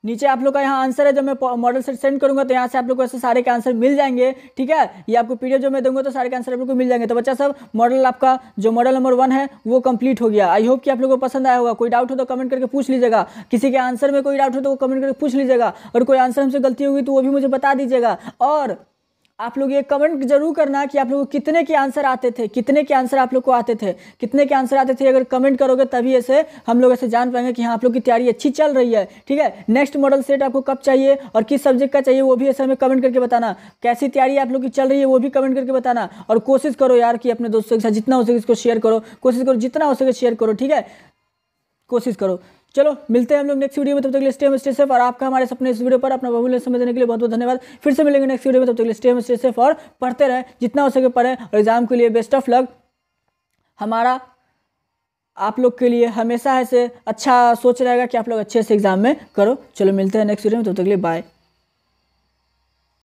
S1: नीचे आप लोग का यहाँ आंसर है जो मैं मॉडल सेट सेंड करूँगा तो यहाँ से आप लोग को ऐसे सारे के आंसर मिल जाएंगे ठीक है ये आपको पीडीएफ जो मैं दूंगा तो सारे के आंसर आप लोग को मिल जाएंगे तो बच्चा सब मॉडल आपका जो मॉडल नंबर वन है वो कंप्लीट हो गया आई होप कि आप लोगों को पसंद आया होगा कोई डाउट हो तो कमेंट करके पूछ लीजिएगा किसी के आंसर में कोई डाउट हो तो कमेंट करके पूछ लीजिएगा और कोई आंसर हमसे गलती होगी तो वो भी मुझे बता दीजिएगा और आप लोग ये कमेंट जरूर करना कि आप लोग कितने के आंसर आते थे कितने के आंसर आप लोग को आते थे कितने के आंसर आते थे अगर कमेंट करोगे तभी ऐसे हम लोग ऐसे जान पाएंगे कि हाँ आप लोग की तैयारी अच्छी चल रही है ठीक है नेक्स्ट मॉडल सेट आपको कब चाहिए और किस सब्जेक्ट का चाहिए वो भी ऐसे हमें कमेंट करके बताना कैसी तैयारी आप लोग की चल रही है वो भी कमेंट करके बताना और कोशिश करो यार कि अपने दोस्तों के साथ जितना हो सके इसको शेयर करो कोशिश करो जितना हो सके शेयर करो ठीक है कोशिश करो चलो मिलते हैं हम लोग नेक्स्ट वीडियो में तब तक लिए स्टेम स्टे सेफ और आपका हमारे सपने इस वीडियो पर अपना बहुमूल्य देने के लिए बहुत बहुत धन्यवाद फिर से मिलेंगे नेक्स्ट वीडियो में तब तक लिए स्टेम स्टे सेफ और पढ़ते रहें जितना हो सके पढ़ें और एग्जाम के लिए बेस्ट ऑफ लक हमारा आप लोग के लिए हमेशा ऐसे अच्छा सोच रहेगा कि आप लोग अच्छे से एग्जाम में करो चलो मिलते हैं नेक्स्ट वीडियो में तब तक लिए बाय